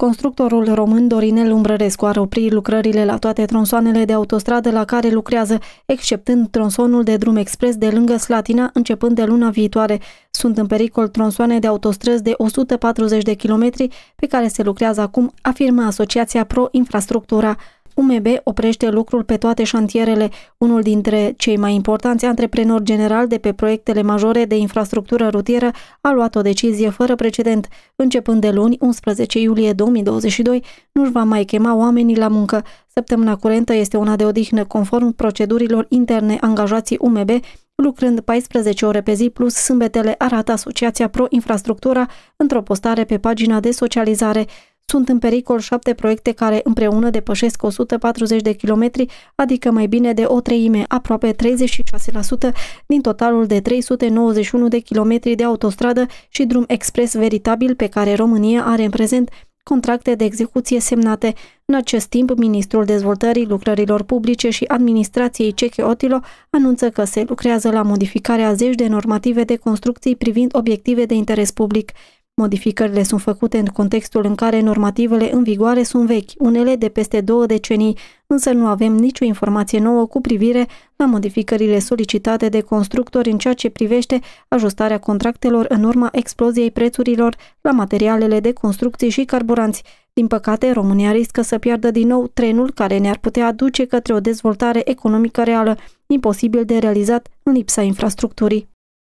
Constructorul român Dorinel Umbrărescu ar opri lucrările la toate tronsoanele de autostradă la care lucrează, exceptând tronsonul de drum expres de lângă Slatina, începând de luna viitoare. Sunt în pericol tronsoane de autostrăzi de 140 de kilometri pe care se lucrează acum, afirmă Asociația Pro Infrastructura. UMB oprește lucrul pe toate șantierele. Unul dintre cei mai importanți antreprenori general de pe proiectele majore de infrastructură rutieră a luat o decizie fără precedent. Începând de luni, 11 iulie 2022, nu-și va mai chema oamenii la muncă. Săptămâna curentă este una de odihnă conform procedurilor interne angajații UMB lucrând 14 ore pe zi plus sâmbetele, arată Asociația Pro Infrastructura într-o postare pe pagina de socializare. Sunt în pericol șapte proiecte care împreună depășesc 140 de kilometri, adică mai bine de o treime, aproape 36% din totalul de 391 de kilometri de autostradă și drum expres veritabil pe care România are în prezent contracte de execuție semnate. În acest timp, ministrul dezvoltării lucrărilor publice și administrației Ceche Otilo anunță că se lucrează la modificarea zeci de normative de construcții privind obiective de interes public. Modificările sunt făcute în contextul în care normativele în vigoare sunt vechi, unele de peste două decenii, însă nu avem nicio informație nouă cu privire la modificările solicitate de constructori în ceea ce privește ajustarea contractelor în urma exploziei prețurilor la materialele de construcții și carburanți. Din păcate, România riscă să piardă din nou trenul care ne-ar putea aduce către o dezvoltare economică reală, imposibil de realizat în lipsa infrastructurii.